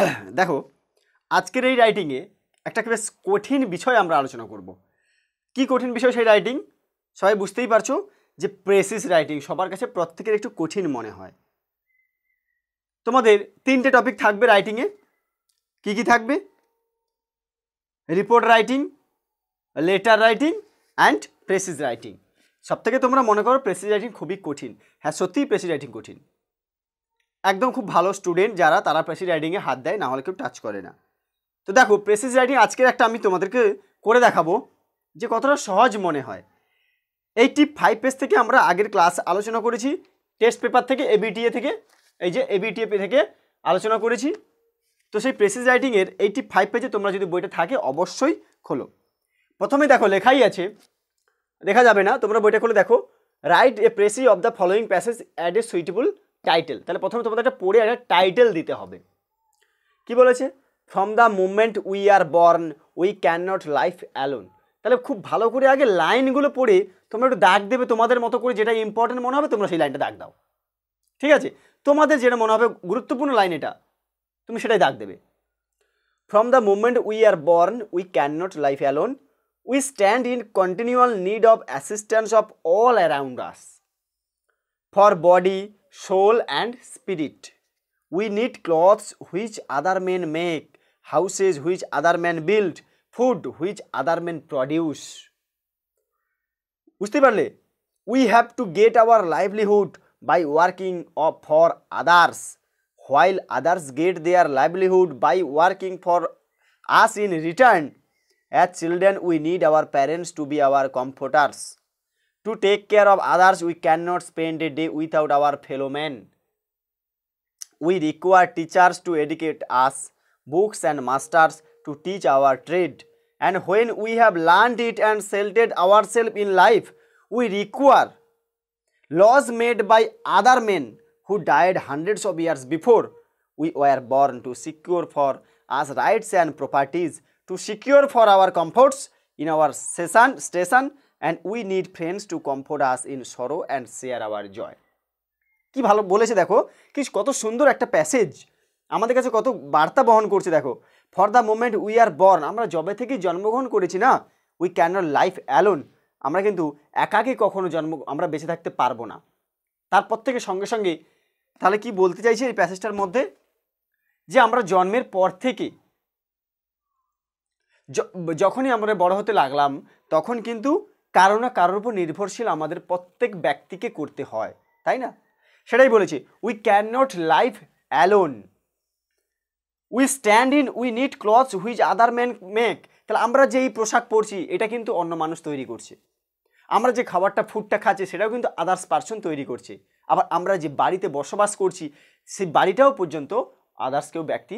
দেখো আজকের এই রাইটিংয়ে একটা বেশ কঠিন বিষয় আমরা আলোচনা করব কি কঠিন বিষয় সেই রাইটিং সবাই বুঝতেই পারছো যে প্রেসিস রাইটিং সবার কাছে প্রত্যেকের একটু কঠিন মনে হয় তোমাদের তিনটে টপিক থাকবে রাইটিংয়ে কি কি থাকবে report writing letter writing and precis writing সবথেকে তোমরা মনে করো প্রেসিস রাইটিং খুবই কঠিন হ্যাঁ সত্যিই প্রেসিস রাইটিং কঠিন একদম খুব ভালো স্টুডেন্ট যারা তারা প্রেসিস রাইডিংয়ে হাত দেয় নাহলে কেউ টাচ করে না তো দেখো প্রেসিস রাইডিং আজকের একটা আমি তোমাদেরকে করে দেখাবো যে কতটা সহজ মনে হয় এই টিপ ফাইভ পেজ থেকে আমরা আগের ক্লাস আলোচনা করেছি টেস্ট পেপার থেকে এবিটিএ থেকে এই যে এবিটিএ থেকে আলোচনা করেছি তো সেই প্রেসিস রাইটিংয়ের এই টিপ ফাইভ পেজে তোমরা যদি বইটা থাকে অবশ্যই খোলো প্রথমে দেখো লেখাই আছে দেখা যাবে না তোমরা বইটা খুলে দেখো write a precis of the following passage at a suitable title তাহলে প্রথমে তোমাদের একটা পড়ে একটা টাইটেল দিতে হবে কি বলেছে from the movement we are born we can not life alone তাহলে খুব ভালো করে আগে লাইনগুলো পড়ে তোমরা একটু দাগ দেবে তোমাদের মতো করে যেটা ইম্পর্টেন্ট মনে হবে তোমরা সেই লাইনটা দাগ দাও ঠিক আছে তোমাদের যেটা মনে হবে গুরুত্বপূর্ণ লাইন এটা তুমি সেটাই দাগ দেবে from the movement we are born we can not life alone we stand in continual need of assistance of all around us for body soul and spirit we need clothes which other men make houses which other man build food which other man produce বুঝতে পারলে we have to get our livelihood by working of for others while others get their livelihood by working for us in return as children we need our parents to be our comforters To take care of others, we cannot spend a day without our fellow men. We require teachers to educate us, books and masters to teach our trade. And when we have learned it and sheltered ourselves in life, we require laws made by other men who died hundreds of years before. We were born to secure for us rights and properties, to secure for our comforts in our session, station, and we need friends to comfort us in sorrow and share our joy কি ভালো বলেছে দেখো কি কত সুন্দর একটা passage আমাদের কাছে কত বার্তা বহন করছে দেখো for the moment we are born আমরা জবে থেকেই জন্মগ্রহণ করেছি না we can not life alone আমরা কিন্তু একাকে কখনো জন্ম আমরা বেঁচে থাকতে পারবো না তারপর থেকে সঙ্গে সঙ্গে তাহলে কি বলতে চাইছি এই প্যাসেজটার মধ্যে যে আমরা জন্মের পর থেকে যখনই আমরা বড় হতে লাগলাম তখন কিন্তু কারো না কারোর উপর নির্ভরশীল আমাদের প্রত্যেক ব্যক্তিকে করতে হয় তাই না সেটাই বলেছি we can not life alone we stand in we need clothes which other man make তাহলে আমরা যে এই পোশাক পরছি এটা কিন্তু অন্য মানুষ তৈরি করছে আমরা যে খাবারটা ফুডটা খাচ্ছি সেটাও কিন্তু আদার্স পার্সন তৈরি করছে আবার আমরা যে বাড়িতে বসবাস করছি সেই বাড়িটাও পর্যন্ত আদার্স কেউ ব্যক্তি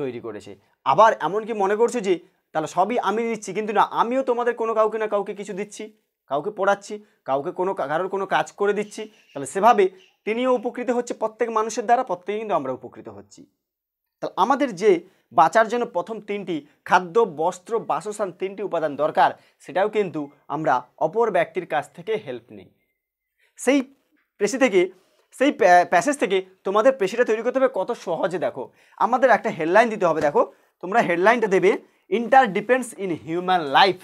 তৈরি করেছে আবার এমনকি মনে করছে যে তাহলে সবই আমি দিচ্ছি কিন্তু না আমিও তোমাদের কোনো কাউকে না কাউকে কিছু দিচ্ছি কাউকে পড়াচ্ছি কাউকে কোনো কারোর কোনো কাজ করে দিচ্ছি তাহলে সেভাবে তিনিও উপকৃত হচ্ছে প্রত্যেক মানুষের দ্বারা প্রত্যেকে কিন্তু আমরা উপকৃত হচ্ছি তাহলে আমাদের যে বাঁচার জন্য প্রথম তিনটি খাদ্য বস্ত্র বাসস্থান তিনটি উপাদান দরকার সেটাও কিন্তু আমরা অপর ব্যক্তির কাছ থেকে হেল্প নেই সেই পেশি থেকে সেই প্যাসেজ থেকে তোমাদের পেশিটা তৈরি করতে হবে কত সহজে দেখো আমাদের একটা হেডলাইন দিতে হবে দেখো তোমরা হেডলাইনটা দেবে inter interdependence in human life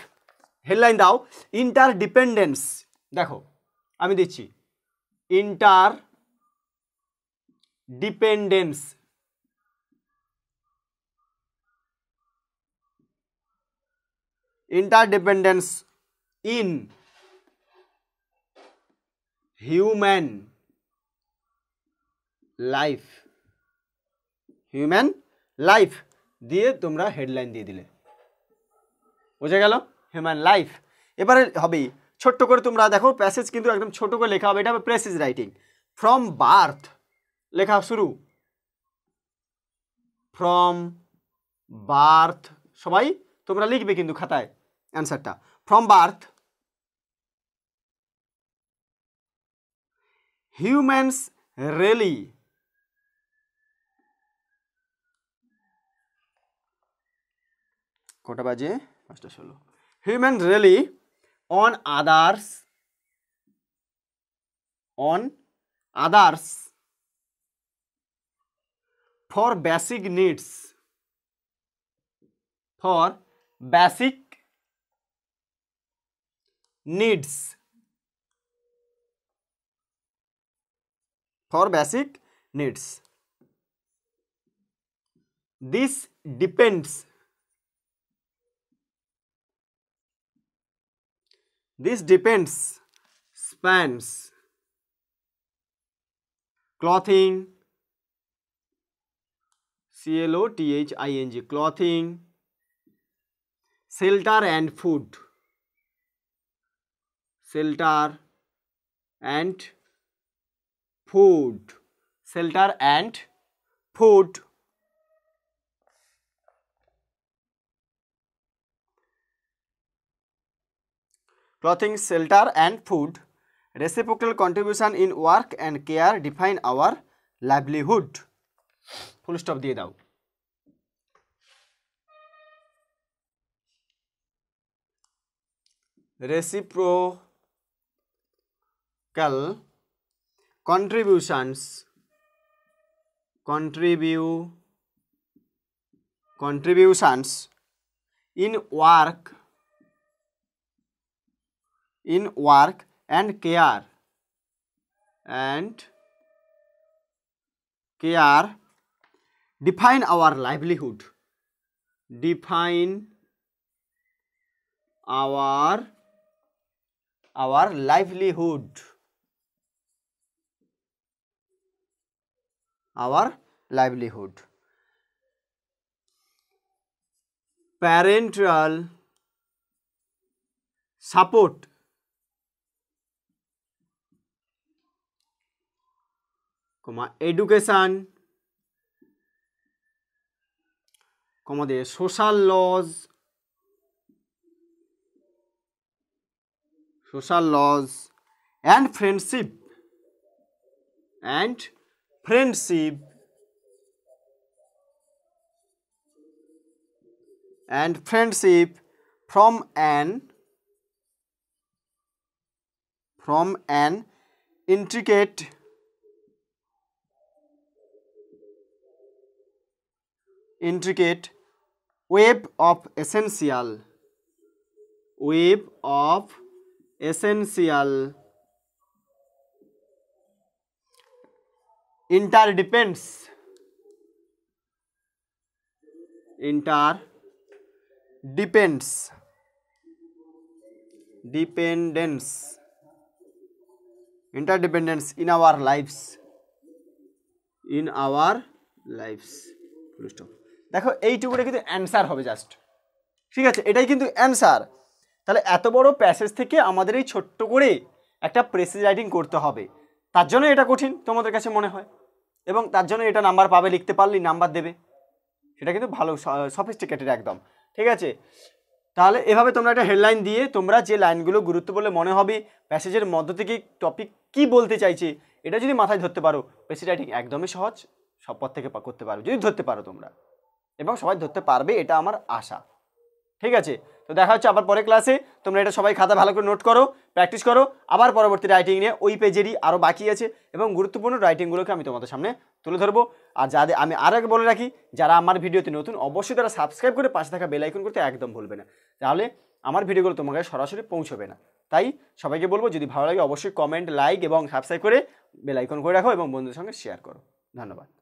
headline दाओ इंटरडिपेन्डेंस देखो हमें दीची interdependence interdependence in human life human life दिए तुम्हारा हेडलैन दिए दिले বোঝা গেল হিউম্যান লাইফ এবারে হবে ছোট্ট করে তোমরা দেখো প্যাসেজ কিন্তু একদম ছোট করে লেখা হবে এটা হবে প্রেসেজ রাইটিং ফ্রম বার্থ লেখা শুরু ফ্রম বার্থ সবাই তোমরা লিখবে কিন্তু খাতায় অ্যান্সারটা ফ্রম বার্থ হিউম্যানস রেলি কটা বাজে पाँचटा षोलो human really on others on others for basic needs for basic needs for basic needs this depends This depends spans, clothing, C L O T H I N G, clothing, shelter and food, shelter and food, shelter and food. clothing, shelter and food. Reciprocal contribution in work and care define our livelihood. Full stop দিয়ে দাও reciprocal contributions contribute contributions in work in work and care and care define our livelihood define our our livelihood our livelihood parental support comma education comma দিয়ে social laws social laws and friendship and friendship and friendship from an from an intricate intricate web of essential web of essential inter depends inter depends dependence interdependence in our life in our life দেখো এইটুকুটা কিন্তু answer হবে just ঠিক আছে এটাই কিন্তু answer তাহলে এত বড় প্যাসেজ থেকে আমাদের এই ছোট্ট করে একটা প্রেসেজ রাইটিং করতে হবে তার জন্য এটা কঠিন তোমাদের কাছে মনে হয় এবং তার জন্য এটা নাম্বার পাবে লিখতে পারলি নাম্বার দেবে সেটা কিন্তু ভালো সফিস্টিকেটেড একদম ঠিক আছে তাহলে এভাবে তোমরা একটা হেডলাইন দিয়ে তোমরা যে লাইনগুলো গুরুত্ব বলে মনে হবে প্যাসেজের মধ্য থেকে টপিক কি বলতে চাইছে এটা যদি মাথায় ধরতে পারো প্রেসেজ রাইটিং একদমই সহজ সব পথ থেকে করতে পারো যদি ধরতে পারো তোমরা এবং সবাই ধরতে পারবে এটা আমার আশা ঠিক আছে তো দেখা হচ্ছে আবার পরে ক্লাসে তোমরা এটা সবাই খাতা ভালো করে নোট করো প্র্যাকটিস করো আবার পরবর্তী রাইটিং নিয়ে ওই পেজেরই আরও বাকি আছে এবং গুরুত্বপূর্ণ রাইটিংগুলোকে আমি তোমাদের সামনে তুলে ধরবো আর যাদের আমি আরও এক বলে রাখি যারা আমার ভিডিওতে নতুন অবশ্যই তারা সাবস্ক্রাইব করে পাশে থাকা বেলাইকন করতে একদম ভুলবে না তাহলে আমার ভিডিওগুলো তোমাকে সরাসরি পৌঁছবে না তাই সবাইকে বলবো যদি ভালো লাগে অবশ্যই কমেন্ট লাইক এবং সাবস্ক্রাইব করে বেলাইকন করে রাখো এবং বন্ধুদের সঙ্গে শেয়ার করো ধন্যবাদ